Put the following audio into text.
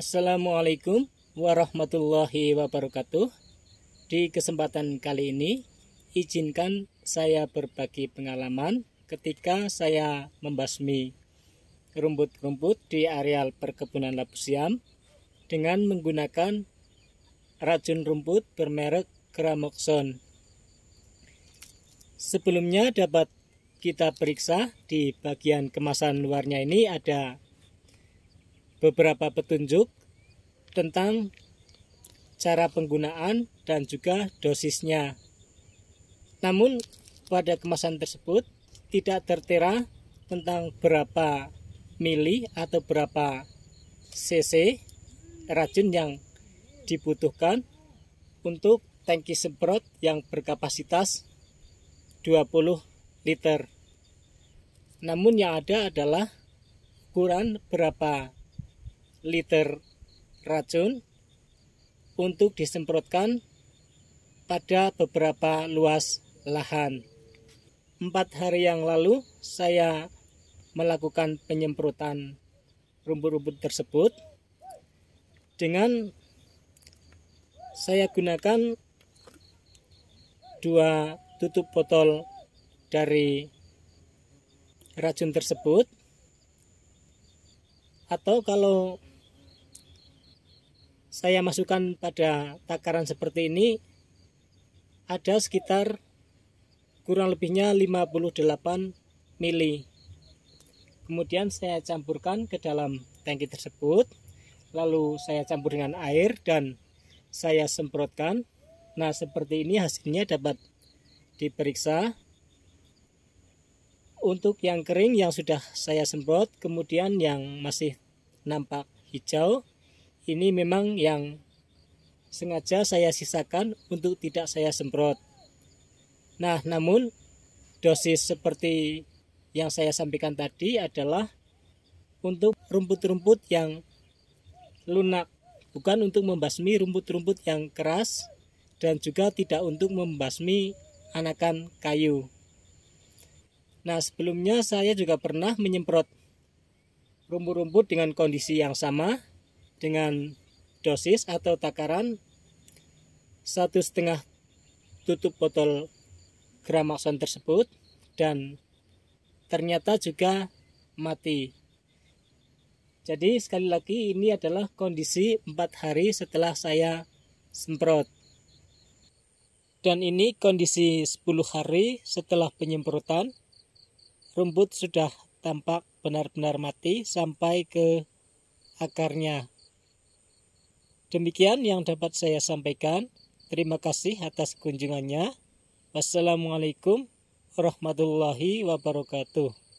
Assalamualaikum warahmatullahi wabarakatuh. Di kesempatan kali ini, izinkan saya berbagi pengalaman ketika saya membasmi rumput-rumput di areal perkebunan labu siam dengan menggunakan racun rumput bermerek Gramoxon. Sebelumnya dapat kita periksa di bagian kemasan luarnya ini ada beberapa petunjuk tentang cara penggunaan dan juga dosisnya. Namun pada kemasan tersebut tidak tertera tentang berapa mili atau berapa cc racun yang dibutuhkan untuk tangki semprot yang berkapasitas 20 liter. Namun yang ada adalah ukuran berapa liter racun untuk disemprotkan pada beberapa luas lahan. Empat hari yang lalu saya melakukan penyemprotan rumput-rumput tersebut dengan saya gunakan dua tutup botol dari racun tersebut atau kalau saya masukkan pada takaran seperti ini ada sekitar kurang lebihnya 58 mili kemudian saya campurkan ke dalam tangki tersebut lalu saya campur dengan air dan saya semprotkan nah seperti ini hasilnya dapat diperiksa untuk yang kering yang sudah saya semprot kemudian yang masih nampak hijau ini memang yang sengaja saya sisakan untuk tidak saya semprot. Nah, namun dosis seperti yang saya sampaikan tadi adalah untuk rumput-rumput yang lunak, bukan untuk membasmi rumput-rumput yang keras dan juga tidak untuk membasmi anakan kayu. Nah, sebelumnya saya juga pernah menyemprot rumput-rumput dengan kondisi yang sama dengan dosis atau takaran satu setengah tutup botol Gramoxone tersebut dan ternyata juga mati. Jadi sekali lagi ini adalah kondisi empat hari setelah saya semprot. Dan ini kondisi 10 hari setelah penyemprotan. Rumput sudah tampak benar-benar mati sampai ke akarnya. Demikian yang dapat saya sampaikan. Terima kasih atas kunjungannya. Wassalamualaikum warahmatullahi wabarakatuh.